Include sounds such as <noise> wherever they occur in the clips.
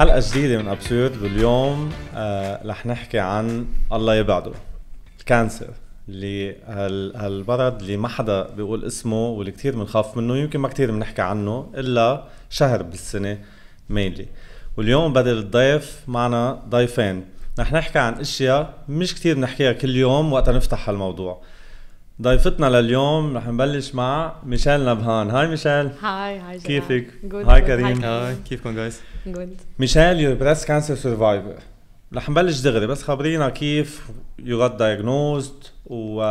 حلقة جديدة من ابسورد واليوم آه، رح نحكي عن الله يبعده الكانسر اللي هالبرد اللي ما حدا بيقول اسمه واللي كثير بنخاف منه يمكن ما كثير بنحكي عنه الا شهر بالسنة مينلي واليوم بدل الضيف معنا ضيفين رح نحكي عن اشياء مش كثير بنحكيها كل يوم وقت نفتح هالموضوع ضيفتنا لليوم رح نبلش مع ميشيل نبهان هاي ميشيل هاي هاي كيفك هاي كريم هاي كيفكم جايز جود ميشيل يور بريست كانسر سرفايفر رح نبلش دغري بس خبرينا كيف يو غت دايغنوزد و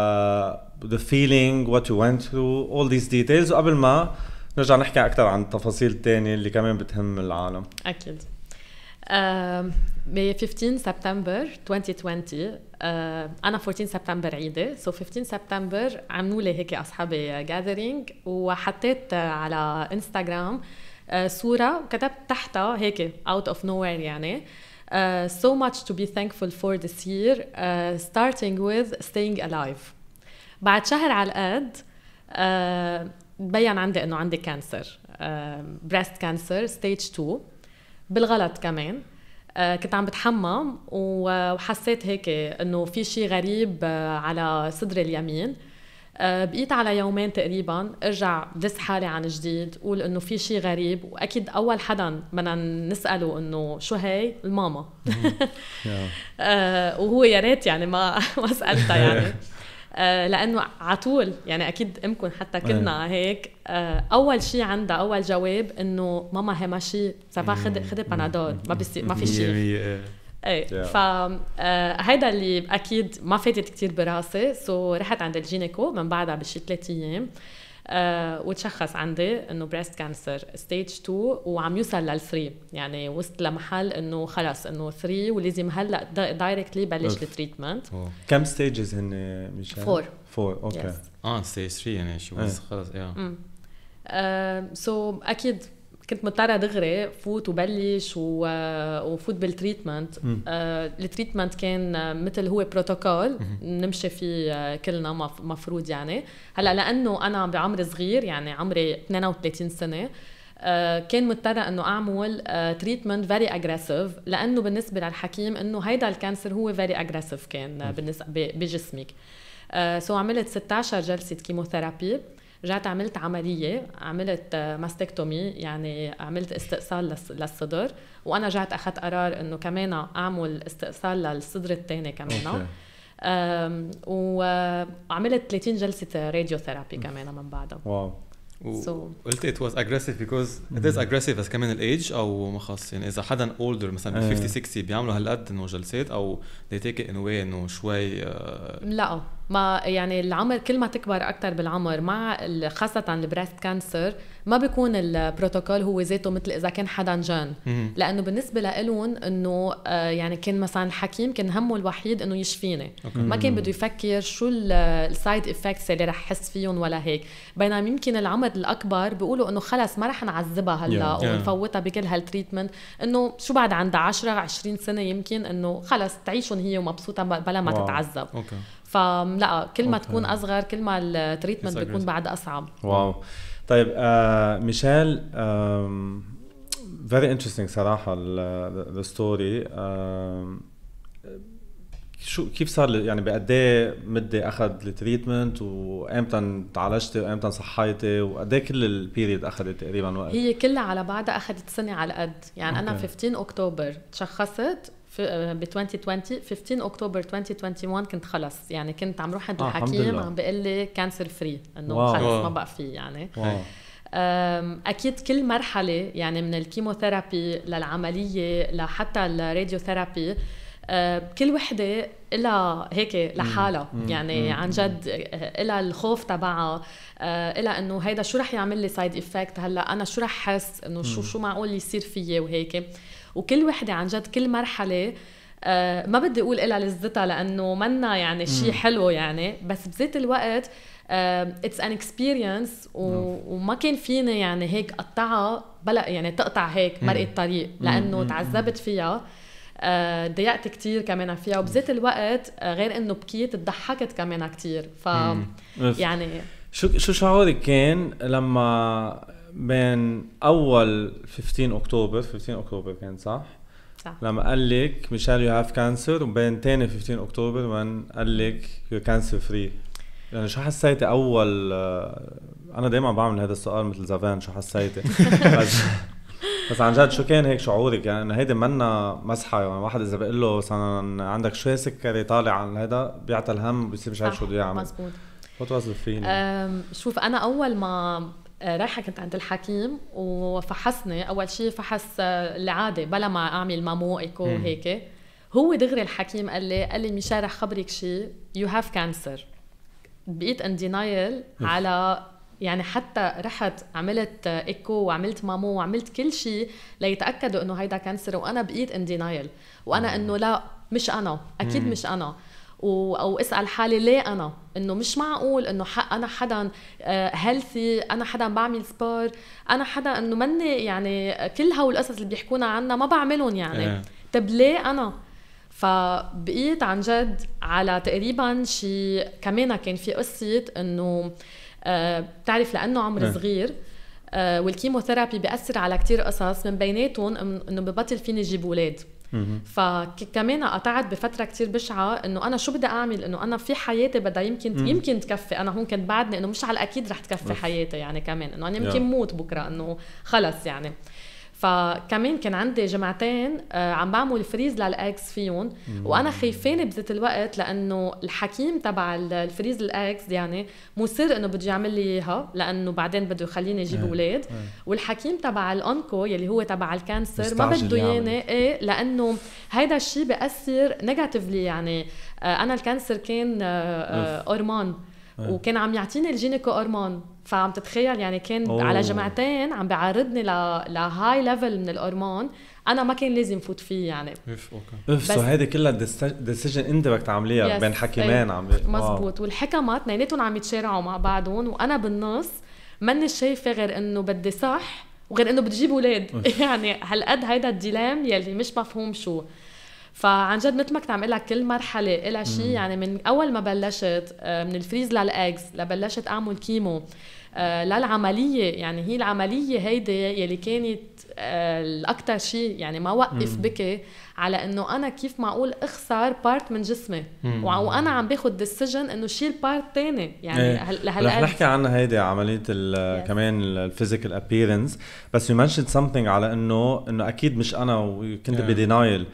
ذا فيلينج وات يو وينت ثرو اول ذيس ديتيلز وقبل ما نرجع نحكي اكثر عن التفاصيل الثانيه اللي كمان بتهم العالم اكيد May 15 سبتمبر 2020 uh, انا 14 سبتمبر عيدي سو so 15 سبتمبر عملوا لي هيك اصحابي جاذرينج وحطيت على انستغرام uh، صوره وكتبت تحتها هيك out of nowhere يعني Uh, so much to be thankful for this year, uh, starting with staying alive. بعد شهر على الأد تبين uh, عندي انه عندي كانسر uh، breast cancer stage 2 بالغلط كمان آه، كنت عم بتحمم وحسيت هيك انه في شيء غريب آه، على صدري اليمين آه، بقيت على يومين تقريبا ارجع دس حالي عن جديد قول انه في شيء غريب واكيد اول حدا بدنا نساله انه شو هي الماما <laughs> وهو يا ريت يعني ما <laughs> ما سالتها يعني <laughs> آه، لانه على طول يعني اكيد امكم حتى أيوه. كنا أيه. هيك آه، اول شيء عندها اول جواب انه ماما هي ماشي سافا خدي خدي بنادول ما بيصير ما في شيء ايه ف إيه، فهيدا آه، اللي اكيد ما فاتت كثير براسي سو رحت عند الجينيكو من بعدها بشي ثلاث ايام آه، وتشخص عندي انه بريست كانسر ستيج 2 وعم يوصل لل 3 يعني وصل لمحل انه خلص انه 3 ولازم هلا دايركتلي بلش التريتمنت كم ستيجز هن مش 4 4 اوكي اه ستيج 3 يعني شو إيه. خلص يا آه، سو اكيد كنت مضطره دغري فوت وبلش و... وفوت بالتريتمنت آه التريتمنت كان مثل هو بروتوكول نمشي فيه آه، كلنا مفروض يعني هلا لانه انا بعمر صغير يعني عمري 32 سنه آه، كان مضطرة انه اعمل تريتمنت فيري اجريسيف لانه بالنسبة للحكيم انه هيدا الكانسر هو فيري اجريسيف كان آه، بالنسبة بجسمك سو عملت 16 جلسة كيموثيرابي رجعت عملت عمليه عملت ماستكتومي يعني عملت استئصال للصدر وانا رجعت اخذت قرار انه كمان اعمل استئصال للصدر الثاني كمان أوكي. وعملت 30 جلسه راديو ثيرابي كمان من بعدها واو قلت ات واز اجريسيف بيكوز ات از اجريسيف بس كمان الايدج او ما خص يعني اذا حدا اولدر مثلا 50 إيه. 60 بيعملوا هالقد انه جلسات او they take it in way انه شوي آه، لا ما يعني العمر كل ما تكبر اكثر بالعمر مع خاصه البريست كانسر ما بيكون البروتوكول هو ذاته مثل اذا كان حدا جان لانه بالنسبه لهم انه آه، يعني كان مثلا الحكيم كان همه الوحيد انه يشفيني أوكي. ما كان بده يفكر شو السايد افكتس اللي رح حس فيهم ولا هيك بينما يمكن العمر الاكبر بيقولوا انه خلص ما رح نعذبها هلا yeah. ونفوتها بكل هالتريتمنت انه شو بعد عندها 10 20 سنه يمكن انه خلص تعيشهم هي ومبسوطه بلا ما wow. تتعذب okay. فلا كل ما أوكي. تكون اصغر كل ما التريتمنت بيكون بعد اصعب واو طيب آه ميشيل فيري انترستينج صراحه الستوري شو كيف صار يعني بقد ايه مده اخذ التريتمنت وامتى تعالجتي وامتى صحيتي وقد ايه كل البيريد اخذت تقريبا وقت؟ هي كلها على بعضها اخذت سنه على قد، يعني أوكي. انا 15 اكتوبر تشخصت آه، ب 2020 15 اكتوبر 2021 كنت خلص يعني كنت عم روح عند آه، الحكيم عم بيقول لي كانسر فري انه خلص ما بقى في يعني واو. اكيد كل مرحله يعني من الكيموثيرابي للعمليه لحتى الراديوثيرابي آه، كل وحده إلها هيك لحالها يعني عن جد إلها الخوف تبعها إلها انه هيدا شو رح يعمل لي سايد افكت هلا انا شو رح حس انه شو شو معقول يصير فيي وهيك وكل وحده عن جد كل مرحله آه، ما بدي اقول الا لذتها لانه منا يعني شيء حلو يعني بس بذات الوقت اتس ان اكسبيرينس وما كان فيني يعني هيك قطعها بلا يعني تقطع هيك مرق الطريق لانه تعذبت فيها آه، ضيقت كتير كمان فيها وبذات الوقت آه، غير انه بكيت تضحكت كمان كتير ف يعني شو شو شعورك كان لما بين اول 15 اكتوبر 15 اكتوبر كان صح؟ صح لما قال لك ميشيل يو هاف كانسر وبين ثاني 15 اكتوبر وين قال لك يو كانسر فري يعني شو حسيتي اول آه، انا دائما بعمل هذا السؤال مثل زمان شو حسيتي <laughs> بس بس عن جد شو كان هيك شعورك يعني انه هيدي منا مسحه يعني واحد اذا بقول له مثلا عندك شوي سكري طالع عن هذا بيعطى الهم بصير مش عارف شو بده يعمل مزبوط وات واز فيلينج شوف انا اول ما آه، رايحة كنت عند الحكيم وفحصني أول شيء فحص آه، العادة بلا ما أعمل مامو إيكو هيك هو دغري الحكيم قال لي قال لي مشان رح خبرك شيء يو هاف كانسر بقيت ان دينايل على يعني حتى رحت عملت ايكو وعملت مامو وعملت كل شيء ليتاكدوا انه هيدا كانسر وانا بقيت ان دينايل وانا انه لا مش انا اكيد مش انا و... او اسال حالي ليه انا انه مش معقول انه حق انا حدا هيلثي آه، انا حدا بعمل سبور انا حدا انه مني يعني كل هالقصص اللي بيحكونا عنها ما بعملهم يعني إيه. طب ليه انا فبقيت عن جد على تقريبا شي كمان كان في قصه انه آه، بتعرف لانه عمري إيه. آه. صغير والكيموثيرابي بياثر على كتير قصص من بيناتهم انه ببطل فيني اجيب اولاد فكمان قطعت بفتره كتير بشعه انه انا شو بدي اعمل انه انا في حياتي بدها يمكن يمكن تكفي انا هون كنت بعدني انه مش على الاكيد رح تكفي حياتي يعني كمان انه انا يمكن موت بكره انه خلص يعني فكمان كان عندي جمعتين آه، عم بعمل فريز للاكس فيهم وانا خايفانه بذات الوقت لانه الحكيم تبع الفريز الاكس يعني مصر انه بده يعمل لي اياها لانه بعدين بده يخليني اجيب إيه، اولاد إيه. والحكيم تبع الانكو يلي هو تبع الكانسر ما بده يعني. ياني ايه لانه هيدا الشيء بياثر نيجاتيفلي يعني آه، انا الكانسر كان هرمون آه، إيه. وكان عم يعطيني الجينيكو هرمون فعم تتخيل يعني كان أوه. على جمعتين عم بعرضني ل... لهاي ليفل من الهرمون انا ما كان لازم فوت فيه يعني اف اوكي اف سو هيدي كلها ديسيجن انت بدك تعمليها بين حكيمين إيه. عم مزبوط والحكمه اثنيناتهم عم يتشارعوا مع بعضهم وانا بالنص ماني شايفه غير انه بدي صح وغير انه بتجيب اولاد <laughs> يعني هالقد هيدا الديلام يلي مش مفهوم شو فعن جد مثل ما كنت عم لك كل مرحله لها شيء يعني من اول ما بلشت آه، من الفريز للاكس لبلشت اعمل كيمو آه، للعمليه يعني هي العمليه هيدي يلي كانت آه، الاكثر شيء يعني ما وقف بكي على انه انا كيف معقول اخسر بارت من جسمي وانا عم باخذ ديسيجن انه شيل بارت ثاني يعني ايه. لهلا رح نحكي عنها هيدي عمليه yes. كمان الفيزيكال ابييرنس بس يو منشن سمثينغ على انه انه اكيد مش انا وكنت yeah. بدينايل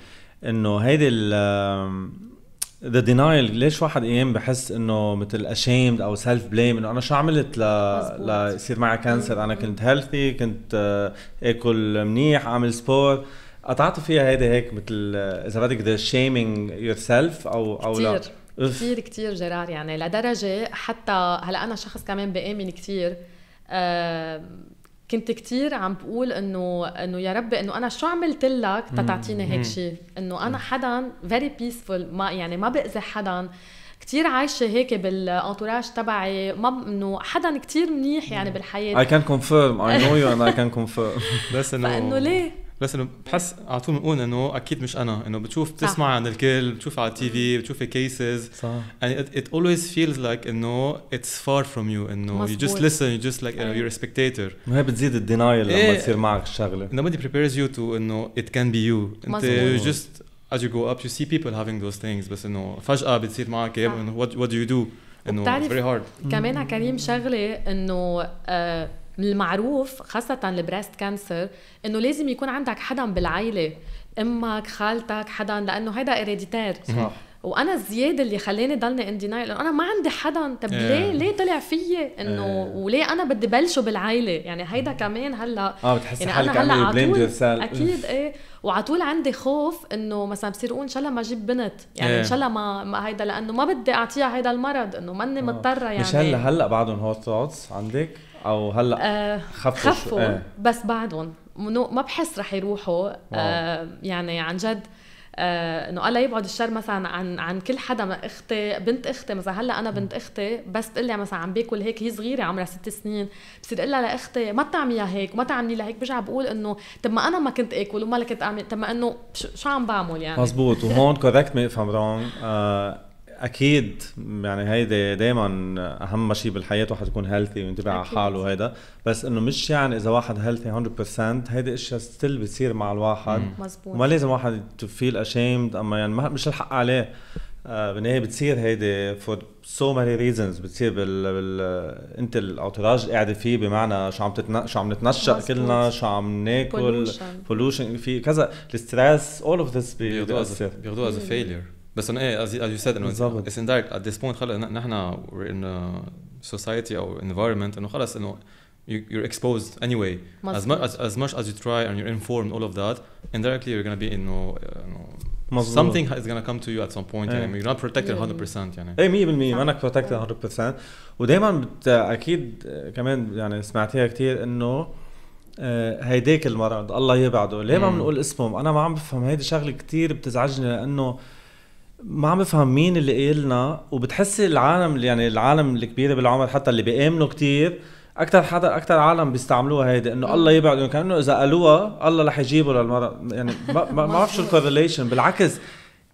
انه هيدي ال ذا دينايل ليش واحد ايام بحس انه مثل اشيمد او سيلف بليم انه انا شو عملت ل ليصير معي كانسر انا كنت هيلثي كنت آه، اكل منيح اعمل سبور قطعتوا فيها هيدي هيك مثل آه، اذا بدك ذا شيمينج يور سيلف او او كتير. لا كثير كثير جرار يعني لدرجه حتى هلا انا شخص كمان بامن كثير أه كنت كتير عم بقول انه انه يا ربي انه انا شو عملت لك تتعطيني هيك شيء انه انا حدا فيري بيسفول ما يعني ما باذي حدا كثير عايشة هيك بالانتوراج تبعي ما انه حدا كثير منيح يعني بالحياة I can confirm I know you and I can confirm <laughs> بس انه فانه ليه بس انه بحس إيه. على طول بنقول انه اكيد مش انا انه بتشوف بتسمع صح. عن الكل بتشوف على التي في إيه. بتشوف كيسز صح يعني ات اولويز فيلز لايك انه اتس فار فروم يو انه يو جست ليسن يو جست لايك يو ار سبيكتيتور ما هي بتزيد الدينايل لما إيه. تصير معك الشغله نو بدي بريبيرز يو تو انه ات كان بي يو انت يو جست از يو جو اب يو سي بيبل having those things بس انه فجاه بتصير معك وات دو يو دو انه فيري هارد كمان على كريم شغله انه آه، من المعروف خاصة البريست كانسر انه لازم يكون عندك حدا بالعائلة امك خالتك حدا لانه هيدا اريديتير صح وانا الزياده اللي خلاني ضلني ان دينايل انا ما عندي حدا طب إيه. ليه ليه طلع فيي انه إيه. وليه انا بدي بلشه بالعائله يعني هيدا كمان هلا اه بتحسي يعني حالك انا هلا عطول اكيد ايه وعطول عندي خوف انه مثلا بصير اقول ان شاء الله ما اجيب بنت يعني ان إيه. شاء الله ما, ما هيدا لانه ما بدي اعطيها هيدا المرض انه ماني آه. مضطره يعني مش هلا هلا بعدهم هوت ثوتس عندك او هلا آه خفوا خفوا آه. بس بعدهم ما بحس رح يروحوا آه يعني عن جد آه انه الله يبعد الشر مثلا عن عن كل حدا ما اختي بنت اختي مثلا هلا انا بنت اختي بس تقول لي مثلا عم باكل هيك هي صغيره عمرها ست سنين بصير اقول لها لاختي ما تعمليها هيك ما تعملي لها هيك برجع بقول انه طب ما انا ما كنت اكل وما كنت اعمل طب ما انه شو عم بعمل يعني مزبوط وهون كوركت مي اف ام رونج اكيد يعني هيدي دائما اهم شيء بالحياه واحد يكون هيلثي وينتبه على حاله وهيدا بس انه مش يعني اذا واحد هيلثي 100% هيدي اشياء ستيل بتصير مع الواحد مزبوط وما لازم واحد تو فيل اشيمد اما يعني مش الحق عليه آه بالنهايه بتصير هيدي فور سو ماني ريزونز بتصير بال, بال... انت الاوتراج اللي قاعده فيه بمعنى شو عم تتن... شو عم نتنشأ كلنا شو عم ناكل بولوشن في كذا الستريس اول اوف ذس بياخذوها از فيلير بس إيه، انه ايه از يو سيد انه اتس اندايركت ات ذيس بوينت خلص نحن ان سوسايتي او انفيرمنت انه خلص انه you're exposed anyway as much as, as much as you try and you're informed all of that indirectly you're gonna be in no, no مظبوط something is gonna come to you at some point ايه. يعني you're not protected 100% يعني ايه 100% مانك protected 100% ودائما اكيد آه، كمان يعني سمعتيها كثير انه آه، هيداك المرض الله يبعده ليه ما بنقول اسمه انا ما عم بفهم هيدي شغله كثير بتزعجني لانه ما عم بفهم مين اللي قال لنا وبتحسي العالم يعني العالم الكبيره بالعمر حتى اللي بيامنوا كتير اكثر حدا اكثر عالم بيستعملوها هيدي انه الله يبعد كانه اذا قالوها الله رح يجيبه للمرأة يعني <laughs> ما بعرف شو الكورليشن بالعكس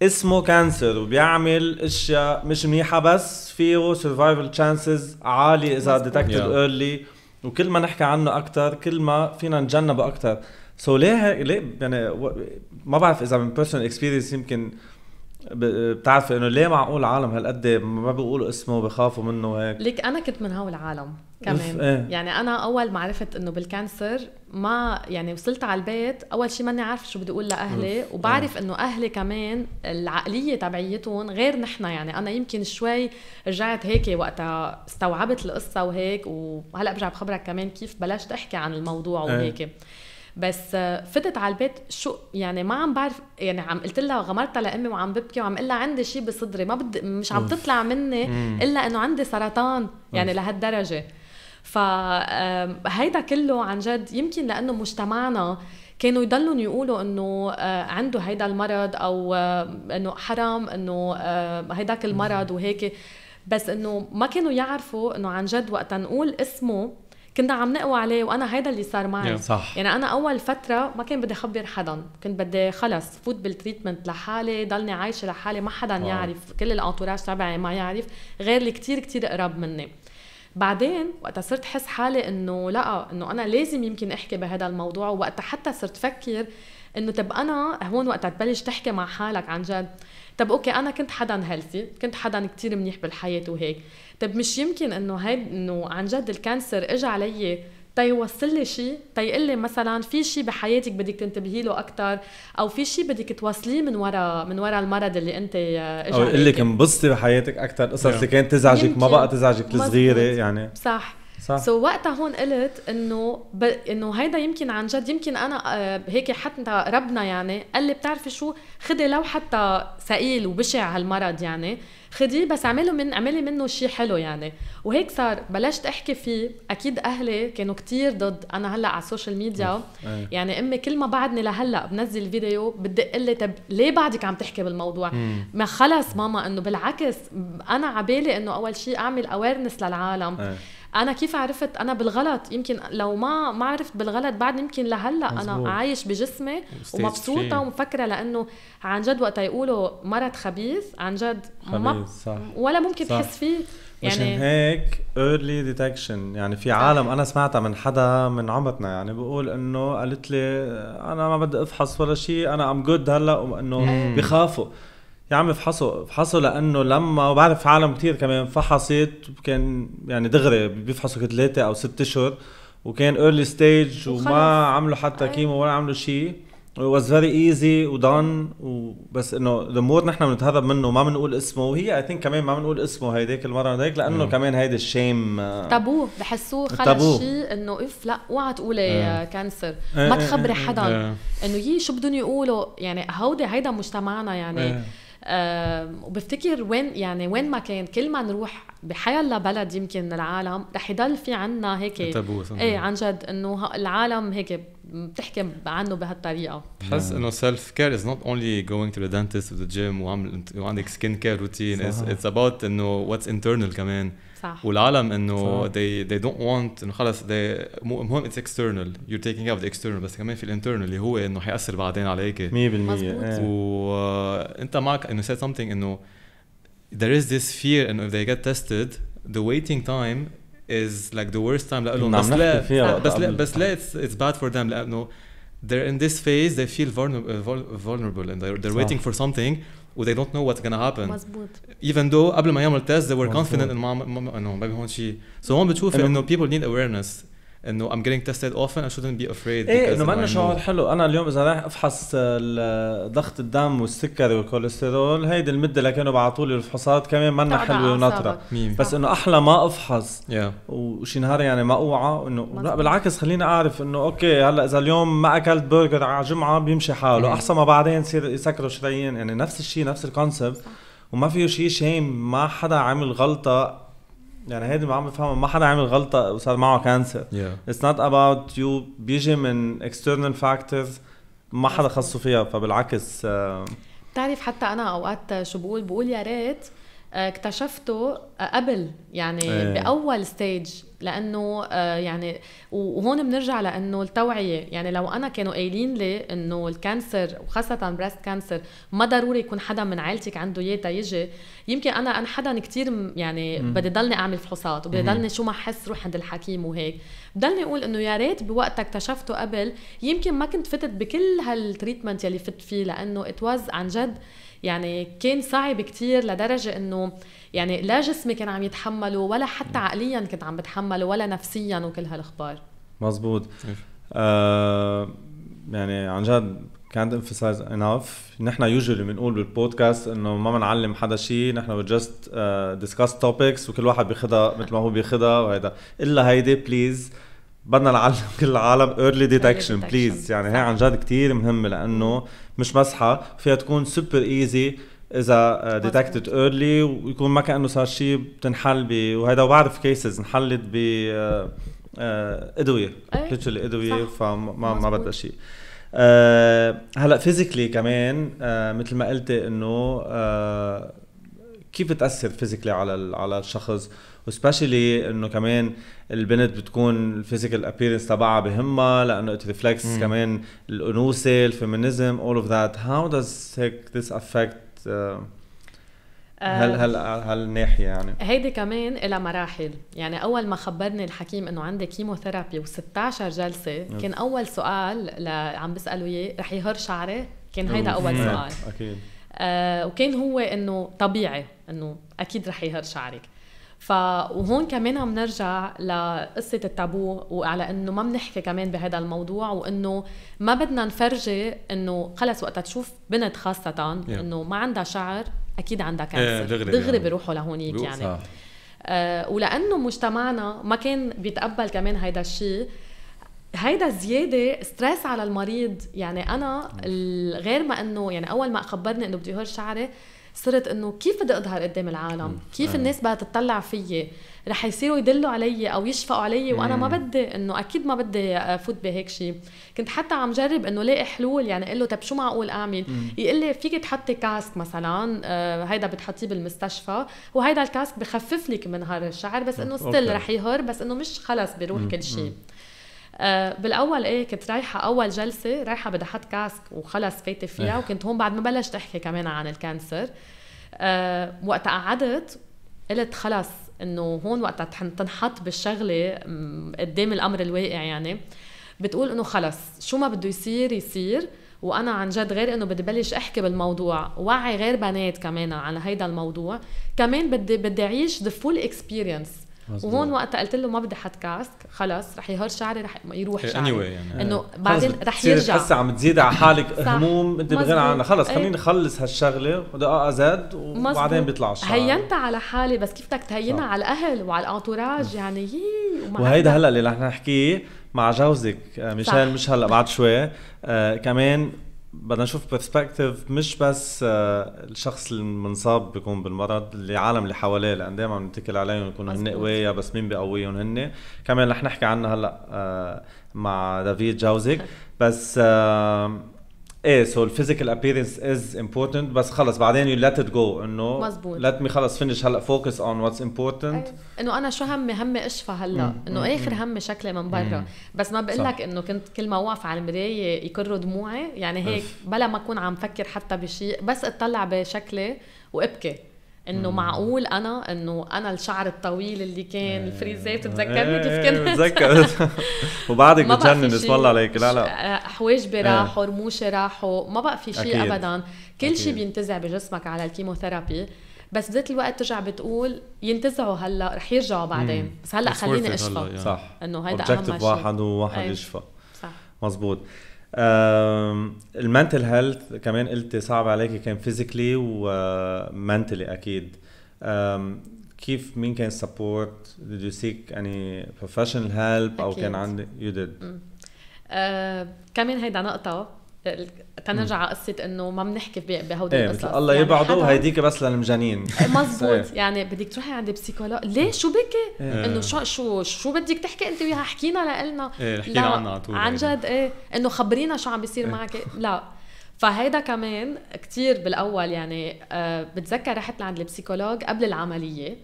اسمه كانسر وبيعمل اشياء مش منيحه بس فيه سرفايفل تشانسز عالي اذا ديتكتد ايرلي وكل ما نحكي عنه اكثر كل ما فينا نتجنبه اكثر سو so ليه ليه يعني ما بعرف اذا من بيرسونال اكسبيرينس يمكن بتعرفي انه ليه معقول عالم هالقد ما بيقولوا اسمه بخافوا منه هيك ليك انا كنت من هول العالم كمان إيه؟ يعني انا اول ما عرفت انه بالكانسر ما يعني وصلت على البيت اول شيء ماني عارفه شو بدي اقول لاهلي إيه. وبعرف انه اهلي كمان العقليه تبعيتهم غير نحن يعني انا يمكن شوي رجعت هيك وقتها استوعبت القصه وهيك وهلا برجع بخبرك كمان كيف بلشت احكي عن الموضوع إيه. وهيك بس فتت على البيت شو يعني ما عم بعرف يعني عم قلت لها غمرتها لامي وعم ببكي وعم قلها عندي شيء بصدري ما بدي مش عم تطلع مني الا انه عندي سرطان يعني لهالدرجه فهيدا كله عن جد يمكن لانه مجتمعنا كانوا يضلوا يقولوا انه آه، عنده هيدا المرض او انه حرام انه هيداك المرض وهيك بس انه ما كانوا يعرفوا انه عن جد وقت نقول اسمه كنا عم نقوى عليه وانا هيدا اللي صار معي صح. يعني انا اول فتره ما كان بدي اخبر حدا كنت بدي خلص فوت بالتريتمنت لحالي ضلني عايشه لحالي ما حدا wow. يعرف كل الانتوراج تبعي ما يعرف غير اللي كتير كثير قراب مني بعدين وقتها صرت حس حالي انه لا انه انا لازم يمكن احكي بهذا الموضوع وقتها حتى صرت فكر انه طب انا هون وقتها تبلش تحكي مع حالك عن جد طب اوكي انا كنت حدا هيلثي كنت حدا كتير منيح بالحياه وهيك طيب مش يمكن انه هيد انه عن جد الكانسر اجى علي تيوصل لي شيء تيقول لي مثلا في شيء بحياتك بدك تنتبهي له اكثر او في شيء بدك توصليه من وراء من وراء المرض اللي انت اجى او يقول لك انبسطي بحياتك اكثر القصص اللي نعم. كانت تزعجك ما بقى تزعجك الصغيره يعني صح صح سو so, وقتها هون قلت انه ب... انه هيدا يمكن عن جد يمكن انا آه، هيك حتى ربنا يعني قال لي بتعرفي شو خدي لو حتى ثقيل وبشع هالمرض يعني خديه بس اعمله من اعملي منه شيء حلو يعني وهيك صار بلشت احكي فيه اكيد اهلي كانوا كتير ضد انا هلا على السوشيال ميديا إيه. يعني امي كل ما بعدني لهلا بنزل فيديو بدي اقول لي طب ليه بعدك عم تحكي بالموضوع ما خلص ماما انه بالعكس انا على بالي انه اول شيء اعمل اويرنس للعالم إيه. انا كيف عرفت انا بالغلط يمكن لو ما ما عرفت بالغلط بعد يمكن لهلا انا عايش بجسمي ومبسوطه ومفكره لانه عن جد وقت يقولوا مرض خبيث عن جد ما صح. ولا ممكن صح. تحس فيه يعني مشان هيك ايرلي ديتكشن يعني في عالم انا سمعتها من حدا من عمتنا يعني بقول انه قالت لي انا ما بدي افحص ولا شيء انا ام جود هلا انه بخافوا يا عم فحصوا فحصوا لانه لما بعرف عالم كثير كمان فحصت كان يعني دغري بيفحصوا ثلاثه او ست اشهر وكان ايرلي ستيج وما عملوا حتى كيمو ولا عملوا شيء واز فيري ايزي ودان بس انه الامور نحن بنتهرب منه ما بنقول اسمه وهي اي ثينك كمان ما بنقول اسمه هيديك المره هيديك لانه كمان هيدي الشيم آه. تابو بحسوه خلص شيء انه اف لا اوعى تقولي اه. كانسر إيه، إيه، ما تخبري إيه، حدا اه. انه يي شو بدهم يقولوا يعني هودي هيدا مجتمعنا يعني وبفتكر وين يعني وين ما كان كل ما نروح الله بلد يمكن من العالم رح يضل في عنا هيك تابو ايه عن جد انه العالم هيك بتحكي عنه بهالطريقه بحس نعم. انه سيلف كير از نوت اونلي جوينج تو ذا دنتست ذا جيم وعندك سكين كير روتين اتس اباوت انه واتس انترنال كمان صح والعالم انه they they don't want انه خلص they it's external you're taking care of the external بس كمان في الانترنال اللي هو انه حيأثر بعدين عليك 100% وانت معك انه said something انه there is this fear انه if they get tested the waiting time is like the worst time لهم بس لا بس لا بس لا it's, it's bad for them لانه they're in this phase they feel vulnerable, uh, vulnerable and they're, they're waiting for something they don't know what's gonna happen مزبوط even though قبل ما يعمل تيست they were مزبوط. confident in ما انه ما بيهون شيء so هون بتشوف انه people need awareness انه I'm getting tested often I shouldn't be afraid ايه انه ما شعور حلو انا اليوم اذا رايح افحص ضغط الدم والسكري والكوليسترول هيدي المده اللي كانوا بعثوا لي الفحوصات كمان منا حلوه ونطره بس انه احلى ما افحص yeah. وشي نهار يعني ما اوعى انه لا بالعكس خليني اعرف انه اوكي هلا اذا اليوم ما اكلت برجر على جمعه بيمشي حاله مم. احسن ما بعدين يصير يسكروا شرايين يعني نفس الشيء نفس الكونسبت وما فيه شيء شيم ما حدا عمل غلطه يعني هيدي ما عم بفهمها ما حدا عمل غلطه وصار معه كانسر اتس نوت اباوت يو بيجي من اكسترنال فاكتورز ما حدا خصه فيها فبالعكس آه. بتعرف حتى انا اوقات شو بقول بقول يا ريت آه، اكتشفته آه، قبل يعني ايه. باول ستيج لانه آه، يعني وهون بنرجع لانه التوعيه يعني لو انا كانوا قايلين لي انه الكانسر وخاصه بريست كانسر ما ضروري يكون حدا من عائلتك عنده اياه تيجي يمكن انا انا حدا كثير يعني بدي ضلني اعمل فحوصات وبدي ضلني شو ما احس روح عند الحكيم وهيك بضلني اقول انه يا ريت بوقتها اكتشفته قبل يمكن ما كنت فتت بكل هالتريتمنت يلي فت فيه لانه ات واز عن جد يعني كان صعب كتير لدرجة انه يعني لا جسمي كان عم يتحمله ولا حتى عقليا كنت عم بتحمله ولا نفسيا وكل هالاخبار مزبوط آه يعني عن جد كانت امفسايز انف نحن يوجولي بنقول بالبودكاست انه ما بنعلم حدا شيء نحن جاست ديسكاس توبكس وكل واحد بياخذها مثل ما هو بياخذها وهيدا الا هيدي بليز بدنا نعلم <laughs> كل العالم ايرلي ديتكشن بليز يعني هي عن جد كثير مهمه لانه مش مسحه فيها تكون سوبر ايزي اذا ديتكتد آه، ايرلي ويكون ما كانه صار شيء بتنحل ب وهذا وبعرف كيسز انحلت ب آه، آه، ادويه ايه ادويه فما ما بدها شيء هلا فيزيكلي كمان مثل ما قلتي انه كيف بتاثر فيزيكلي على على الشخص وسبيشلي انه كمان البنت بتكون الفيزيكال ابيرنس تبعها بهمها لانه ات ريفلكس كمان الانوثه الفيمينيزم اول اوف ذات هاو داز هيك ذس افكت هل هل هالناحيه يعني هيدي كمان لها مراحل يعني اول ما خبرني الحكيم انه عندي كيموثيرابي و16 جلسه كان اول سؤال ل... عم بساله اياه رح يهر شعري كان oh. هيدا اول سؤال اكيد آه وكان هو انه طبيعي انه اكيد رح يهر شعرك ف وهون كمان عم نرجع لقصه التابو وعلى انه ما بنحكي كمان بهذا الموضوع وانه ما بدنا نفرجي انه خلص وقتها تشوف بنت خاصه yeah. انه ما عندها شعر اكيد عندها كانسر دغري, دغري بيروحوا لهونيك يعني صح. آه ولانه مجتمعنا ما كان بيتقبل كمان هيدا الشيء هيدا زياده ستريس على المريض يعني انا mm. غير ما انه يعني اول ما خبرني انه بدي يهر شعري صرت انه كيف بدي اظهر قدام العالم كيف آه. الناس بدها تطلع فيي رح يصيروا يدلوا علي او يشفقوا علي وانا ما بدي انه اكيد ما بدي افوت بهيك شيء كنت حتى عم جرب انه لاقي حلول يعني اقول له طب شو معقول اعمل يقول لي فيك تحطي كاسك مثلا آه، هيدا بتحطيه بالمستشفى وهيدا الكاسك بخفف لك من هر الشعر بس انه ستيل رح يهر بس انه مش خلص بيروح كل شيء آه، بالاول ايه كنت رايحه اول جلسه رايحه بدي احط كاسك وخلص فايته فيها إيه. وكنت هون بعد ما بلشت احكي كمان عن الكانسر آه، وقت قعدت قلت خلص انه هون وقت تنحط بالشغله قدام الامر الواقع يعني بتقول انه خلص شو ما بده يصير يصير وانا عن جد غير انه بدي بلش احكي بالموضوع وعي غير بنات كمان على هيدا الموضوع كمان بدي بدي اعيش ذا فول اكسبيرينس مزبوط. وهون وقتها قلت له ما بدي حط كاسك خلص رح يهر شعري رح يروح إيه، شعري anyway يعني انه بعدين رح يرجع هسه عم تزيد على حالك هموم انت بغنى عنها خلص إيه. خليني اخلص هالشغله ودقائق آه، زاد وبعدين بيطلع الشعر هينت على حالي بس كيف بدك تهينها على الاهل وعلى الانتوراج يعني وهيدا هلا اللي رح نحكيه مع جوزك آه، ميشيل مش هلا بعد شوي آه كمان بدنا نشوف برسبكتيف مش بس آه، الشخص المنصاب بيكون بالمرض العالم اللي حواليه لان دائما بنتكل عليهم يكونوا هن قوية بس مين بقويهم هن كمان رح نحكي عنها هلا آه، مع دافيد جوزك بس <laughs> ايه سو الفيزيكال ابييرنس از امبورتنت بس خلص بعدين يو ليت ات جو انه مزبوط ليت مي خلص فينش هلا فوكس اون واتس امبورتنت انه انا شو همي همي اشفى هلا انه اخر همي شكلي من برا بس ما بقول لك انه كنت كل ما اوقف على المرايه يكروا دموعي يعني هيك بلا ما اكون عم فكر حتى بشيء بس اطلع بشكلي وابكي انه معقول انا انه انا الشعر الطويل اللي كان إيه. الفريزات بتذكرني إيه، كيف كان بتذكر <laughs> <laughs> وبعدك بتجنن اسم الله عليك لا لا آه، حواجبي إيه. راحوا رموشي راحوا ما بقى في شيء ابدا كل شيء بينتزع بجسمك على الكيموثيرابي بس بذات الوقت ترجع بتقول ينتزعوا هلا رح يرجعوا بعدين بس هلا خليني اشفى صح انه هيدا اهم شيء واحد وواحد يشفى صح مزبوط المنتل هيلث كمان قلتي صعب عليكي كان فيزيكلي ومنتلي اكيد كيف مين كان سبورت did you seek any professional help أكيد. او كان عندي you did آه، كمان هيدا نقطة تنرجع على قصه انه ما بنحكي بهودي ايه القصص الله يعني يبعده بس للمجانين <laughs> مزبوط يعني بدك تروحي عند بسيكولوج ليه شو بكي؟ ايه. انه شو شو شو بدك تحكي انت وياها حكينا لنا ايه حكينا عنها على طول عن جد ايه انه خبرينا شو عم بيصير ايه. معك لا فهيدا كمان كتير بالاول يعني آه بتذكر رحت لعند البسيكولوج قبل العمليه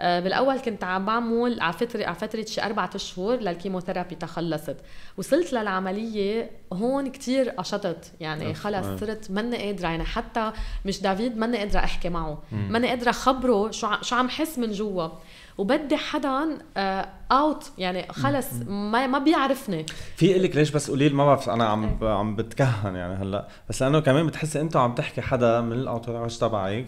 آه، بالاول كنت عم بعمل على فتره على فتره شي اربع اشهر للكيموثيرابي تخلصت وصلت للعمليه هون كتير قشطت يعني خلص آه. صرت ماني قادره يعني حتى مش دافيد ماني قادره احكي معه ماني قادره خبره شو شو عم حس من جوا وبدي حدا اوت آه، يعني خلص ما ما بيعرفني في لك ليش بس قولي ما بعرف انا عم عم بتكهن يعني هلا بس لانه كمان بتحسي انتم عم تحكي حدا من الاوتوراج تبعك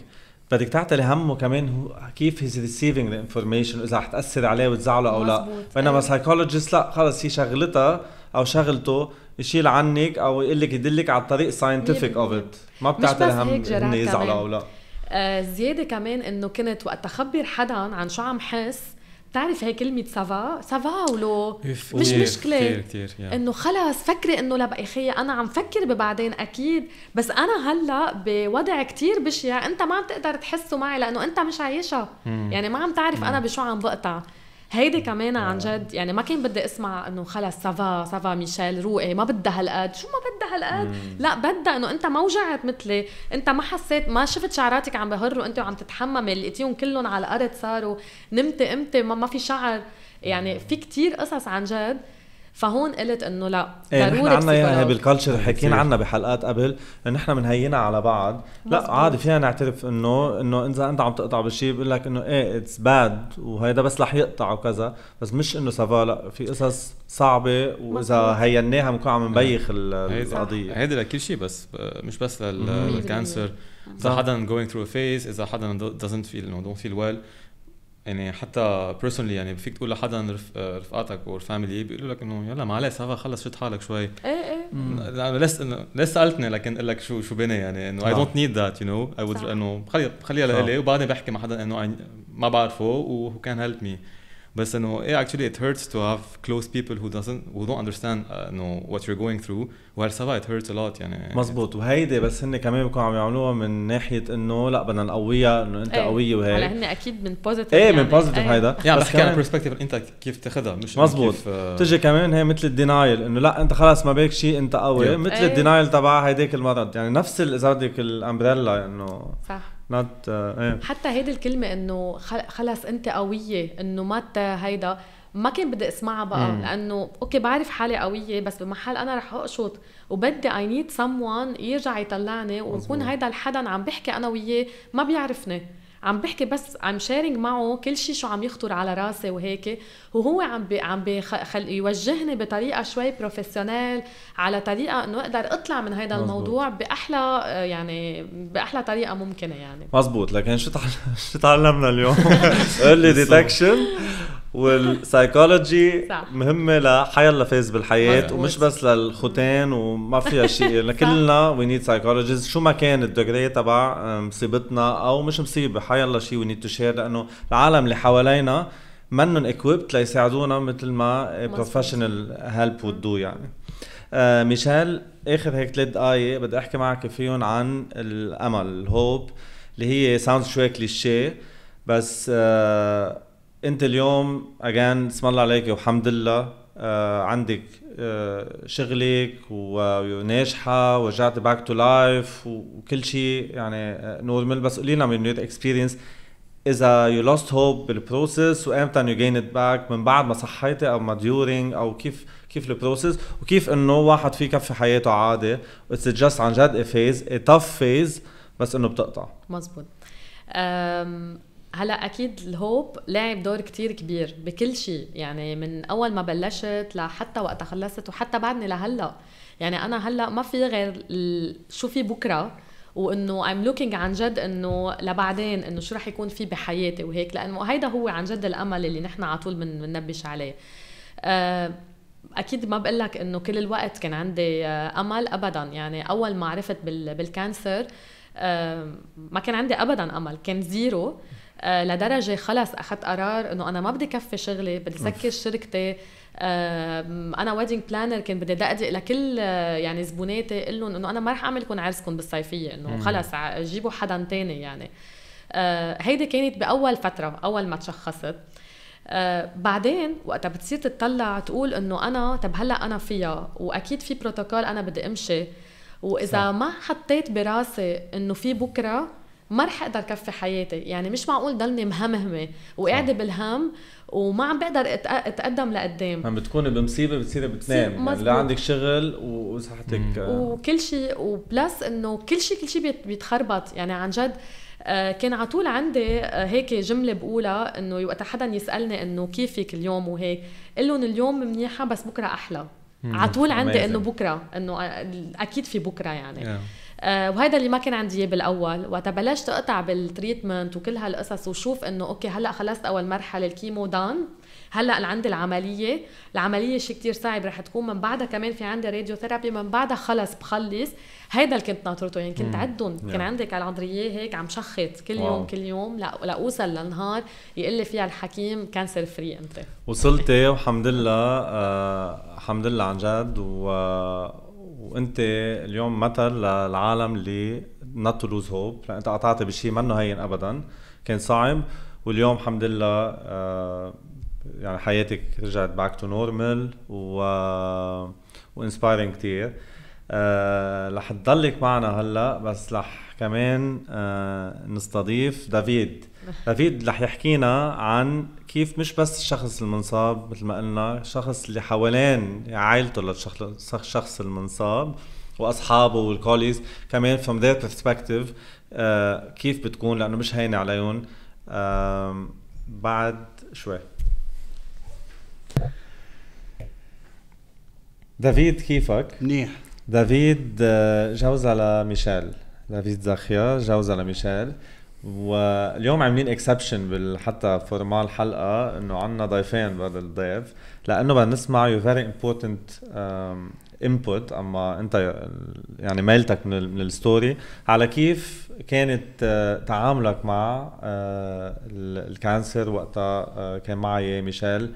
بدك تعتلي همه كمان هو كيف هيز ريسيفينغ ذا انفورميشن اذا رح تاثر عليه وتزعله او لا بينما سايكولوجيست لا خلص هي شغلتها او شغلته يشيل عنك او يقول لك يدلك على الطريق ساينتفيك اوف ات ما بتعتلي هم انه يزعله او لا آه زيادة كمان انه كنت وقت اخبر حدا عن شو عم حس بتعرف هي كلمة سافا سافا ولو مش مشكلة كتير كتير انه خلص فكري انه لا بقى خي انا عم فكر ببعدين اكيد بس انا هلا بوضع كتير بشع انت ما عم تقدر تحسه معي لانه انت مش عايشها يعني ما عم تعرف انا بشو عم بقطع هيدي كمان عن آه. جد يعني ما كان بدي اسمع انه خلص سافا سافا ميشيل روقي ما بدها هالقد شو ما بدها هالقد لا بدها انه انت ما وجعت مثلي انت ما حسيت ما شفت شعراتك عم بهروا انت وعم تتحممي لقيتيهم كلهم على الارض صاروا نمتي امتي ما, ما في شعر يعني في كتير قصص عن جد فهون قلت انه لا إيه، ضروري نحن عنا اياها يعني بالكالتشر حكينا عنها بحلقات قبل انه نحن بنهينا على بعض لا عادي فينا نعترف انه انه اذا انت عم تقطع بشيء بقول لك انه ايه اتس باد وهيدا بس رح يقطع وكذا بس مش انه سافا لا في قصص صعبه واذا هيناها بنكون عم نبيخ القضيه هيدا لكل شيء بس مش بس للكانسر اذا حدا جوينغ ثرو فيز اذا حدا دزنت فيل دونت فيل ويل يعني حتى بيرسونلي يعني فيك تقول لحدا آه، رفقاتك او فاميلي بيقولوا لك انه يلا معلش سافا خلص شد حالك شوي ايه ايه لانه لسه لسه سالتني لكن اقول لك شو شو بني يعني انه اي دونت نيد ذات يو نو اي وود انه خليها خليها لإلي وبعدين بحكي مع حدا انه ما بعرفه وكان هيلب مي بس انه ايه اكشلي ات هيرتس تو هاف كلوز بيبل هو doesn't هو دونت اندرستاند انه وات يو what ثرو going through وهالسبعة it hurts يعني مزبوط وهيدي بس هن كمان بيكونوا عم يعملوها من ناحيه انه لا بدنا نقويها انه انت ايه. قويه وهيك هلا هن اكيد من بوزيتيف ايه من بوزيتيف يعني. ايه. هيدا يعني بس بحكي عن برسبكتيف انت كيف تاخذها مش مزبوط كيف بتجي آه. كمان هي مثل الدينايل انه لا انت خلاص ما بيك شيء انت قوي مثل الدينايل تبع هيداك المرض يعني نفس اذا بدك الامبريلا انه صح not, uh, حتى هيدي الكلمه انه خلص انت قويه انه ما هيدا ما كان بدي اسمعها بقى مم. لانه اوكي بعرف حالي قويه بس بمحل انا رح اقشط وبدي اي نيد سم يرجع يطلعني ويكون هيدا الحدا عم بحكي انا وياه ما بيعرفني عم بحكي بس عم شارك معه كل شيء شو عم يخطر على راسي وهيك وهو عم بي عم بيخل يوجهني بطريقه شوي بروفيسيونيل على طريقه انه اقدر اطلع من هذا الموضوع باحلى يعني باحلى طريقه ممكنه يعني مزبوط لكن شو <laughs> تعلمنا اليوم؟ <laughs> ايرلي ديتكشن والسايكولوجي مهمه لحيلا فاز بالحياه ومش بس للختان وما فيها شيء لكلنا وي نيد سايكولوجيز شو ما كان الدجري تبع مصيبتنا او مش مصيبه حيلا شيء وي نيد تو شير لانه العالم اللي حوالينا منن اكويبت ليساعدونا مثل ما بروفيشنال هيلب وود دو يعني آه ميشيل اخر هيك ثلاث دقائق بدي احكي معك فيهم عن الامل الهوب اللي هي ساوند شوي كليشيه بس آه انت اليوم اجان اسم الله عليك وحمد الله آه عندك آه شغلك وناجحه ورجعت باك تو لايف وكل شيء يعني نورمال آه، بس قولي لنا من يور اكسبيرينس اذا يو لوست هوب بالبروسيس وامتى يو جين ات باك من بعد ما صحيتي او ما ديورينج او كيف كيف البروسيس وكيف انه واحد في كفي حياته عادي اتس جاست عن جد فيز تف فيز بس انه بتقطع مزبوط هلا اكيد الهوب لعب دور كتير كبير بكل شيء يعني من اول ما بلشت لحتى وقت خلصت وحتى بعدني لهلا يعني انا هلا ما في غير شو في بكره وانه ايم لوكينج عن جد انه لبعدين انه شو رح يكون في بحياتي وهيك لانه هيدا هو عن جد الامل اللي نحن على طول بننبش عليه آه، اكيد ما بقول لك انه كل الوقت كان عندي آه، امل ابدا يعني اول ما عرفت بالكانسر آه، ما كان عندي ابدا امل كان زيرو آه، لدرجه خلص اخذت قرار انه انا ما بدي كفي شغلي بدي سكر شركتي انا ويدنج بلانر كان بدي دقدق لكل آه، يعني زبوناتي اقول لهم انه انا ما رح اعمل لكم عرسكم بالصيفيه انه خلص جيبوا حدا تاني يعني آه، هيدي كانت باول فتره اول ما تشخصت آه بعدين وقتها بتصير تتطلع تقول انه انا طب هلا انا فيها واكيد في بروتوكول انا بدي امشي واذا صح. ما حطيت براسي انه في بكره ما رح اقدر كفي حياتي يعني مش معقول ضلني مهمهمه وقاعده بالهم وما عم بقدر اتقدم لقدام عم بتكوني بمصيبه بتصيري بتنام يعني لا عندك شغل وصحتك آه. وكل شيء وبلس انه كل شيء كل شيء بيتخربط يعني عن جد آه، كان على طول عندي آه، هيك جمله بقولها انه وقت حدا يسالني انه كيفك اليوم وهيك قول لهم اليوم منيحه بس بكره احلى على طول عندي انه بكره انه اكيد في بكره يعني yeah. آه، وهذا اللي ما كان عندي اياه بالاول وقت بلشت اقطع بالتريتمنت وكل هالقصص وشوف انه اوكي هلا خلصت اول مرحله الكيمو دان هلا عندي العمليه العمليه شيء كثير صعب رح تكون من بعدها كمان في عندي راديو ثيرابي من بعدها خلص بخلص هيدا اللي كنت ناطرته يعني كنت عدهم كان عندي على هيك عم شخط كل واو. يوم كل يوم لاوصل لنهار يقول لي فيها الحكيم كانسر فري انت وصلتي وحمد لله آه لله عن جد و وانت اليوم مثل للعالم اللي not to lose hope انت قطعت بشيء منه هين ابدا كان صعب واليوم الحمد لله آه، يعني حياتك رجعت باك تو نورمال و آه، وانسبايرنج كثير آه، رح تضلك معنا هلا بس رح كمان نستضيف دافيد <laughs> دافيد رح يحكينا عن كيف مش بس الشخص المنصاب مثل ما قلنا الشخص اللي حوالين عائلته للشخص المنصاب واصحابه والكوليز كمان from their perspective آه كيف بتكون لانه مش هينه عليهم آه بعد شوي دافيد كيفك؟ منيح دافيد آه، جوزها لميشيل دافيد زاخيا جوزها لميشيل واليوم عاملين اكسبشن حتى فورمال حلقه انه عندنا ضيفين بهذا الضيف لانه بدنا نسمع يو فيري امبورتنت انبوت اما انت يعني ميلتك من, من الستوري على كيف كانت آه، تعاملك مع آه، الكانسر وقتها آه، كان معي ميشيل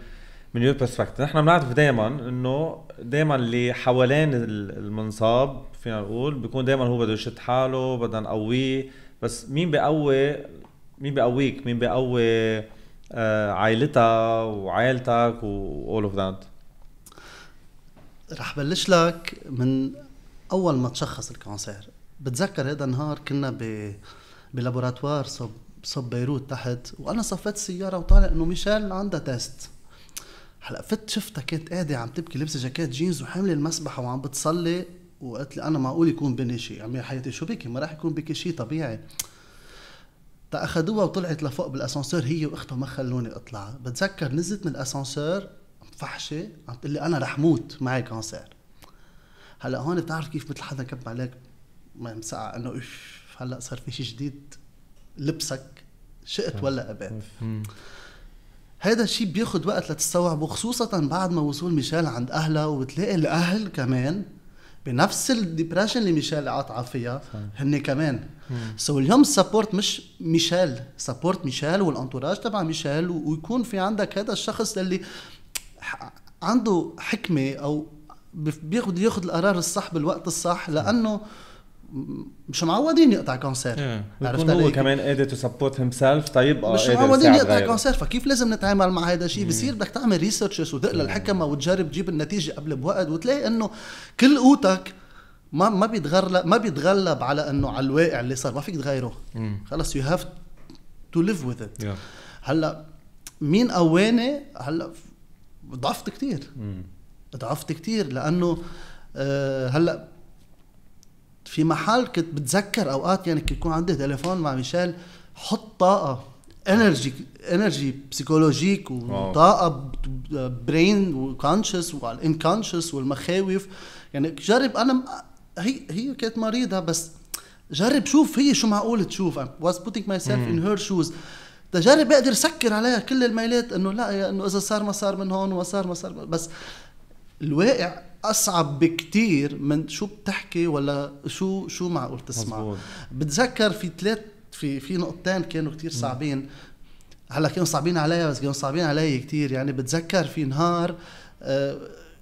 من يور برسبكتيف نحن بنعرف دائما انه دائما اللي حوالين المنصاب فينا نقول بيكون دائما هو بده يشد حاله بدنا نقويه بس مين بقوي مين بقويك مين بقوي آه، عائلتها وعائلتك واول اوف ذات رح بلش لك من اول ما تشخص الكانسير بتذكر هذا النهار كنا ب بلابوراتوار صب صب بيروت تحت وانا صفيت السياره وطالع انه ميشيل عندها تيست هلا فت شفتها كانت قاعده عم تبكي لابسه جاكيت جينز وحامله المسبحه وعم بتصلي وقلت لي انا معقول يكون بني شيء عمي حياتي شو بكي ما راح يكون بكي شيء طبيعي تأخدوها وطلعت لفوق بالاسانسور هي واختها ما خلوني اطلع بتذكر نزلت من الاسانسور مفحشه عم تقول لي انا رح موت معي كانسير هلا هون بتعرف كيف مثل حدا كب عليك مسقع انه اف هلا صار في شيء جديد لبسك شئت ولا ابيت هيدا الشيء بياخذ وقت لتستوعبه خصوصا بعد ما وصول ميشيل عند اهلها وبتلاقي الاهل كمان بنفس الديبرشن اللي ميشيل قاطعه فيها هن كمان سو so اليوم السبورت مش ميشيل سبورت ميشيل والانتوراج تبع ميشيل ويكون في عندك هذا الشخص اللي عنده حكمه او بياخذ ياخذ القرار الصح بالوقت الصح لانه مش معودين يقطع كونسير إيه. عرفت هو كمان قادر تو سبورت هيم سيلف طيب آه، مش معودين يقطع كونسير فكيف لازم نتعامل مع هذا الشيء بصير بدك تعمل ريسيرشز وتقلى الحكمه وتجرب تجيب النتيجه قبل بوقت وتلاقي انه كل قوتك ما ما بيتغلب ما بيتغلب على انه على الواقع اللي صار ما فيك تغيره خلص يو هاف تو ليف وذ ات هلا مين قواني هلا ضعفت كثير ضعفت كثير لانه آه، هلا في محل كنت بتذكر اوقات يعني كنت يكون عندي تليفون مع ميشيل حط طاقه انرجي انرجي بسيكولوجيك وطاقه برين وكونشس والانكونشس والمخاوف يعني جرب انا هي هي كانت مريضه بس جرب شوف هي شو معقول تشوف I was putting myself in her shoes تجرب اقدر سكر عليها كل الميلات انه لا انه اذا صار ما صار من هون وصار ما صار بس الواقع اصعب بكتير من شو بتحكي ولا شو شو معقول تسمع مزبوط. بتذكر في ثلاث في في نقطتين كانوا كتير صعبين هلا كانوا صعبين عليها بس كانوا صعبين علي كتير يعني بتذكر في نهار آه،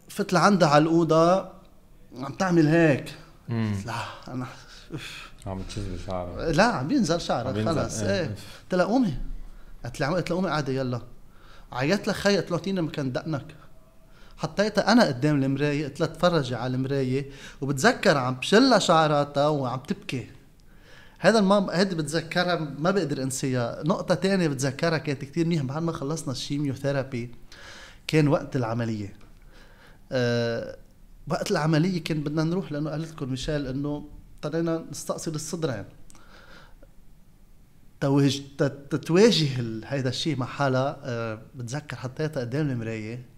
فت لعندها على الاوضه عم تعمل هيك لا انا عم تشذب شعرها لا عم بينزل شعرها خلص إيه،, إيه. ايه قلت لها قومي قالت لي قومي قاعده يلا عيطت خي قلت له اعطيني مكان دقنك حطيتها انا قدام المرايه قلت لها تفرجي على المرايه وبتذكر عم بشلها شعراتها وعم تبكي هذا ما هيدي بتذكرها ما بقدر انساها نقطة تانية بتذكرها كانت كتير منيح بعد ما خلصنا الشيميو ثيرابي كان وقت العملية أه وقت العملية كان بدنا نروح لأنه قالت لكم ميشيل إنه اضطرينا نستأصل الصدرين تواجه تتواجه هيدا الشيء مع حالها أه بتذكر حطيتها قدام المراية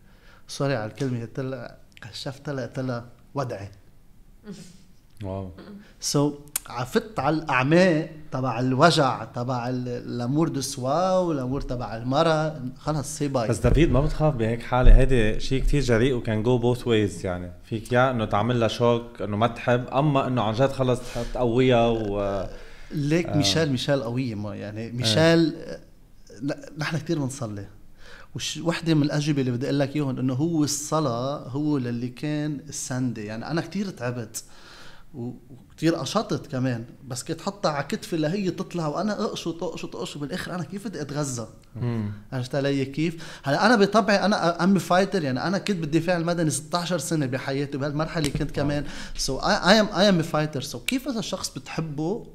سوري على الكلمه قلت لها كشفت لها قلت لها ودعي واو سو so, عفت على الاعماق تبع الوجع تبع الامور دو سوا والامور تبع المرا خلص سي باي بس دافيد ما بتخاف بهيك حاله هيدي شيء كثير جريء وكان جو بوث ويز يعني فيك يا انه تعمل لها شوك انه ما تحب اما انه عن جد خلص تقويها و ليك آه. ميشيل ميشيل قوية ما يعني إيه. ميشيل آه. نحن كثير بنصلي وحده من الاجوبه اللي بدي اقول لك اياهم انه هو الصلاه هو للي كان السندي يعني انا كثير تعبت وكثير قشطت كمان بس كنت حطها على كتفي لهي تطلع وانا اقشط اقشط اقشط بالاخر انا كيف بدي اتغذى عرفت علي كيف؟ هلا انا بطبعي انا ام فايتر يعني انا كنت بالدفاع المدني 16 سنه بحياتي بهالمرحله كنت كمان سو اي ام اي ام فايتر سو كيف اذا الشخص بتحبه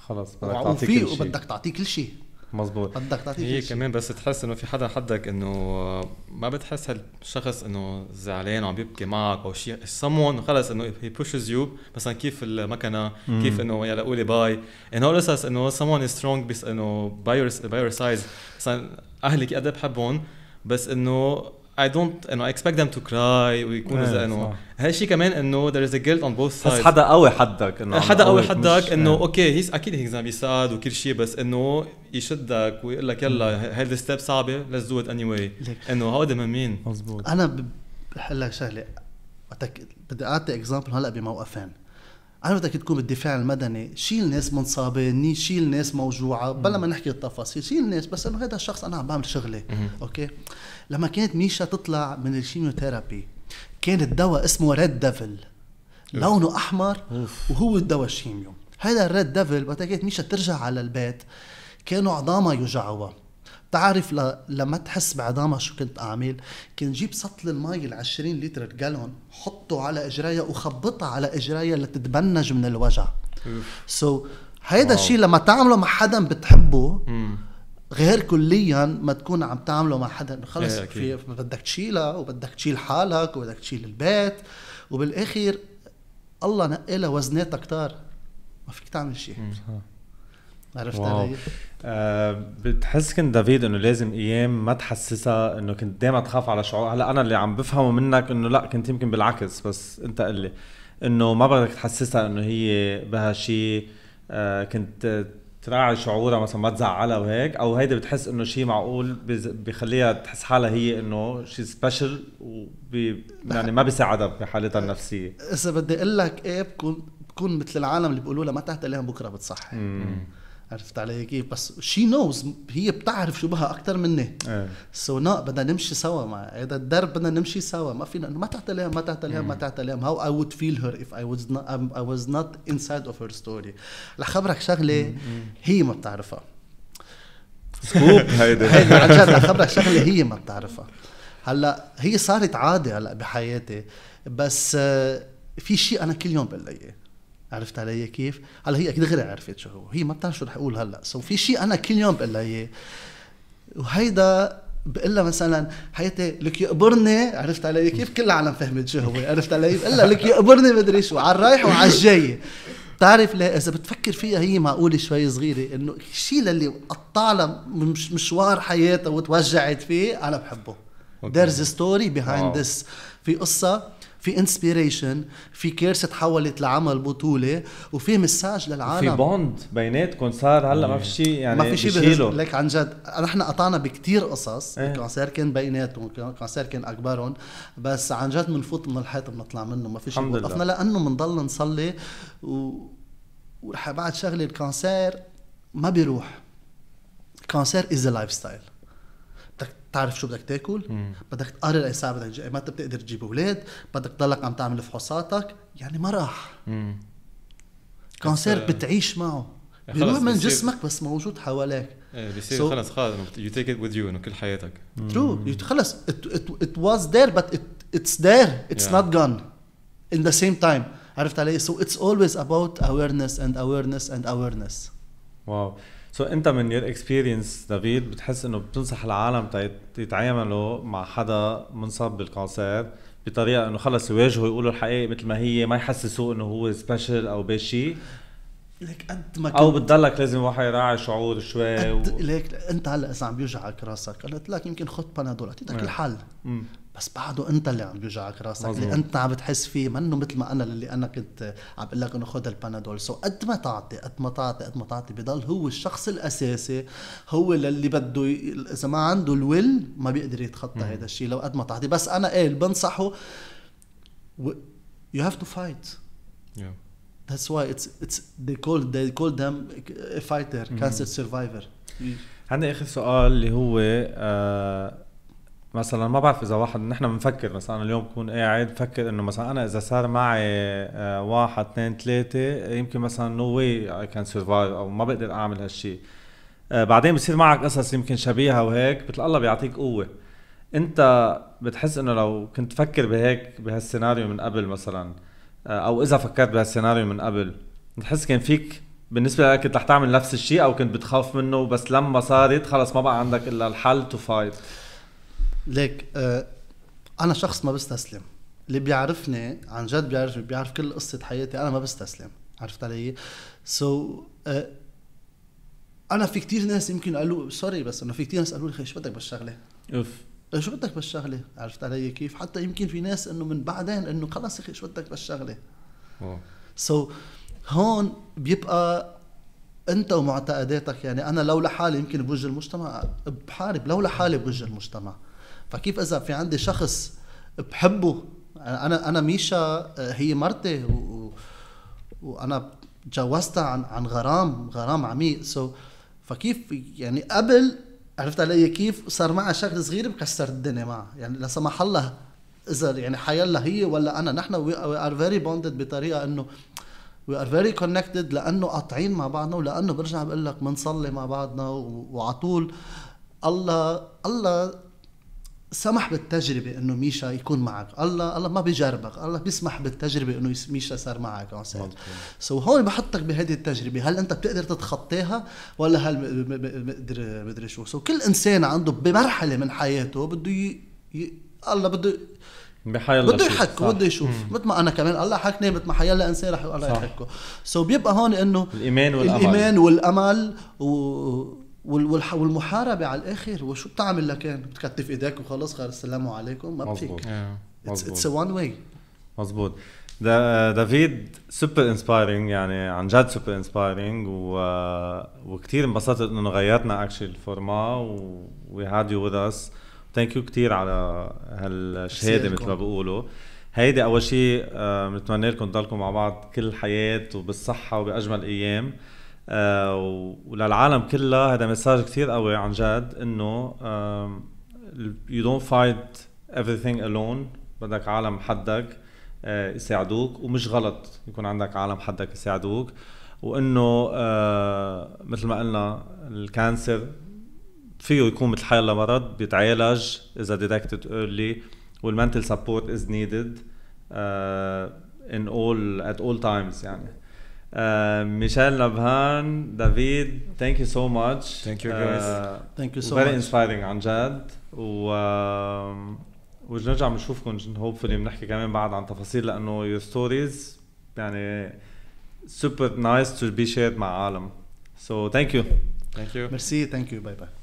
خلص بدك تعطيه كل شيء وبدك تعطيه كل شيء مزبوط تعطيه هي إيه، كمان بس تحس انه في حدا حدك انه ما بتحس هالشخص انه زعلان وعم يبكي معك او شيء someone خلص انه هي pushes يو مثلا كيف المكنه كيف انه يلا قولي باي انه هو قصص انه someone از سترونج بس انه باي يور سايز مثلا اهلك قد إيه بحبهم بس انه اي دونت انه اكسبكت ذم تو كراي ويكونوا زي انه هالشيء كمان انه there is a guilt on both sides بس حدا قوي حدك انه حدا قوي حدك انه اوكي هيز اكيد هيز عم ساد وكل شيء بس انه يشدك ويقول لك يلا mm. هيدي ستيب صعبه ليتس دو ات اني واي انه هودي مين مزبوط انا بحل لك شغله بدي اعطي اكزامبل هلا بموقفين انا بدك تكون بالدفاع المدني شيل ناس منصابين شيل ناس موجوعه بلا mm. ما نحكي التفاصيل شيل ناس بس انه هذا الشخص انا عم بعمل شغلي mm-hmm. اوكي لما كانت ميشا تطلع من الشيميوثيرابي كان الدواء اسمه ريد ديفل لونه احمر وهو الدواء الشيميو هذا الريد ديفل وقت كانت ميشا ترجع على البيت كانوا عظامها يوجعوها بتعرف ل... لما تحس بعظامها شو كنت اعمل كنت جيب سطل المي ال 20 لتر جالون حطه على اجريها وخبطها على اجريها لتتبنج من الوجع سو so, هيدا الشيء لما تعمله مع حدا بتحبه مم. غير كليا ما تكون عم تعمله مع حدا انه خلص في بدك تشيلها وبدك تشيل حالك وبدك تشيل البيت وبالاخر الله نقلها وزناتها كتار ما فيك تعمل شيء عرفت علي؟ أه بتحس كنت دافيد انه لازم ايام ما تحسسها انه كنت دائما تخاف على شعور هلا انا اللي عم بفهمه منك انه لا كنت يمكن بالعكس بس انت قل لي انه ما بدك تحسسها انه هي بها شيء آه كنت تراعي شعورها مثلا ما تزعلها وهيك او هيدي بتحس انه شيء معقول بخليها تحس حالها هي انه شيء سبيشل يعني ما بيساعدها بحالتها النفسيه اذا بدي اقول لك ايه بكون بكون مثل العالم اللي بيقولوا لها ما تحت بكره بتصحي عرفت علي كيف بس شي نوز هي بتعرف شو بها اكثر مني سو إيه. نا بدنا نمشي سوا مع هذا الدرب بدنا نمشي سوا ما فينا ما تعتلم ما تعتلم ما تعتلم هاو اي وود فيل هير اف اي واز نوت اي واز نوت انسايد اوف هير ستوري رح خبرك شغله إيه. هي ما بتعرفها سكوب <laughs> هيدي <laughs> هيدي عن جد رح خبرك شغله هي ما بتعرفها هلا هي صارت عادي هلا بحياتي بس آه، في شيء انا كل يوم بقول لها اياه عرفت علي كيف؟ هلا هي اكيد دغري عرفت شو هو، هي ما بتعرف شو رح اقول هلا، سو في شيء انا كل يوم بقول لها اياه وهيدا بقول لها مثلا حياتي لك يقبرني عرفت علي كيف؟ كل العالم فهمت شو هو، عرفت علي؟ بقول لها لك يقبرني مدري شو، على الرايح وعلى الجاي بتعرف ليه اذا بتفكر فيها هي معقوله شوي صغيره انه الشيء للي قطع لها مشوار حياتها وتوجعت فيه انا بحبه. Okay. There's a story behind wow. this في قصه في انسبيريشن في كارثه تحولت لعمل بطوله وفي مساج للعالم في بوند بيناتكم صار هلا ما في شيء يعني ما في شيء لك عن جد نحن قطعنا بكثير قصص ايه. كونسير كان بيناتهم كونسير كان اكبرهم بس عن جد بنفوت من الحيط بنطلع منه ما في شيء وقفنا لانه بنضل نصلي و وبعد شغله الكونسير ما بيروح كونسير از لايف ستايل تعرف شو بدك تاكل مم. بدك تقرر اي ساعه بدك ما بتقدر تجيب اولاد بدك تضلك عم تعمل فحوصاتك يعني ما راح كونسير آه، بتعيش معه بيروح من جسمك بس موجود حواليك ايه بيصير so, خلص خلص يو تيك ات وذ يو انه كل حياتك ترو خلص ات واز ذير بت اتس ذير اتس نوت جون ان ذا سيم تايم عرفت علي؟ سو اتس اولويز اباوت اويرنس اند اويرنس اند اويرنس واو سو so, انت من يور اكسبيرينس دافيد بتحس انه بتنصح العالم يتعاملوا مع حدا منصب بالكونسير بطريقه انه خلص يواجهوا يقولوا الحقيقه مثل ما هي ما يحسسوه انه هو سبيشل او بشي لك قد ما كنت او بتضلك لازم واحد يراعي شعور شوي قد و... ليك انت هلا اذا عم بيوجعك راسك قلت لك يمكن خد بنادول اعطيتك الحل مم. بس بعده انت اللي عم بيوجعك راسك مزبوط. اللي انت عم بتحس فيه منه مثل ما انا اللي انا كنت عم بقول لك انه خذ البنادول سو قد ما تعطي قد ما تعطي قد ما تعطي بضل هو الشخص الاساسي هو اللي بده ي... اذا ما عنده الويل ما بيقدر يتخطى هذا الشيء لو قد ما تعطي بس انا ايه بنصحه يو هاف تو فايت That's why it's it's they call they call them a fighter, mm-hmm. cancer survivor. عندي اخر سؤال اللي هو آه، مثلا ما بعرف اذا واحد نحن بنفكر مثلا انا اليوم بكون قاعد بفكر انه مثلا انا اذا صار معي آه، واحد اثنين ثلاثه يمكن مثلا نو واي اي كان سرفايف او ما بقدر اعمل هالشيء آه، بعدين بصير معك قصص يمكن شبيهه وهيك مثل الله بيعطيك قوه انت بتحس انه لو كنت تفكر بهيك بهالسيناريو من قبل مثلا او اذا فكرت بهالسيناريو من قبل بتحس كان فيك بالنسبه لك كنت رح تعمل نفس الشيء او كنت بتخاف منه بس لما صارت خلص ما بقى عندك الا الحل تو فايت ليك آه انا شخص ما بستسلم اللي بيعرفني عن جد بيعرفني بيعرف كل قصه حياتي انا ما بستسلم عرفت علي سو so, uh, انا في كتير ناس يمكن قالوا سوري بس انه في كتير ناس قالوا لي شو بدك بالشغله اوف ايش بدك بالشغله عرفت علي كيف حتى يمكن في ناس انه من بعدين انه خلص يا اخي ايش بدك بالشغله سو so, هون بيبقى انت ومعتقداتك يعني انا لو لحالي يمكن بوجه المجتمع بحارب لو لحالي بوجه المجتمع فكيف اذا في عندي شخص بحبه يعني انا انا ميشا هي مرتي و... وانا تجوزتها عن عن غرام غرام عميق سو so, فكيف يعني قبل عرفت علي كيف صار معها شغله صغيره بكسرت الدنيا معها يعني لا سمح الله اذا يعني حيالله هي ولا انا نحن وي ار فيري بوندد بطريقه انه وي ار فيري كونكتد لانه قاطعين مع بعضنا ولانه برجع بقول لك بنصلي مع بعضنا وعلى طول الله الله سمح بالتجربة انه ميشا يكون معك، الله الله ما بيجربك، الله بيسمح بالتجربة انه ميشا صار معك اون سو هون بحطك بهذه التجربة، هل انت بتقدر تتخطاها ولا هل مقدر مدري شو، سو كل انسان عنده بمرحلة من حياته بده ي... ي... الله بده بده يحكوا بده يشوف مثل ما انا كمان الله حكني مثل ما الله انسان رح الله يحكوا سو so بيبقى هون انه الايمان والامل الايمان والامل و والمحاربه على الاخر وشو بتعمل لكان بتكتف ايديك وخلص خير السلام عليكم ما بفيك اتس وان واي مزبوط دافيد سوبر انسبايرينج يعني عن جد سوبر انسبايرينج وكثير انبسطت انه غيرتنا اكشلي الفورما وي هاد يو وذ اس ثانك يو كثير على هالشهاده مثل ما بيقولوا هيدي اول شيء آه، بنتمنى لكم تضلكم مع بعض كل الحياه وبالصحه وباجمل ايام آه، وللعالم كلها هذا مساج كثير قوي عن جد انه يو دونت فايت everything الون بدك عالم حدك آه، يساعدوك ومش غلط يكون عندك عالم حدك يساعدوك وانه آه، مثل ما قلنا الكانسر فيه يكون مثل حي مرض بيتعالج اذا ديتكتد early والمنتل سبورت از نيدد ان اول ات اول تايمز يعني ميشيل نبهان دافيد ثانك يو سو ماتش ثانك يو جايز ثانك يو سو ماتش فيري انسبايرنج عن جد و um, ونرجع بنشوفكم هوبفلي بنحكي كمان بعد عن تفاصيل لانه يور ستوريز يعني سوبر نايس تو بي شيرد مع عالم سو ثانك يو ثانك يو ميرسي ثانك يو باي باي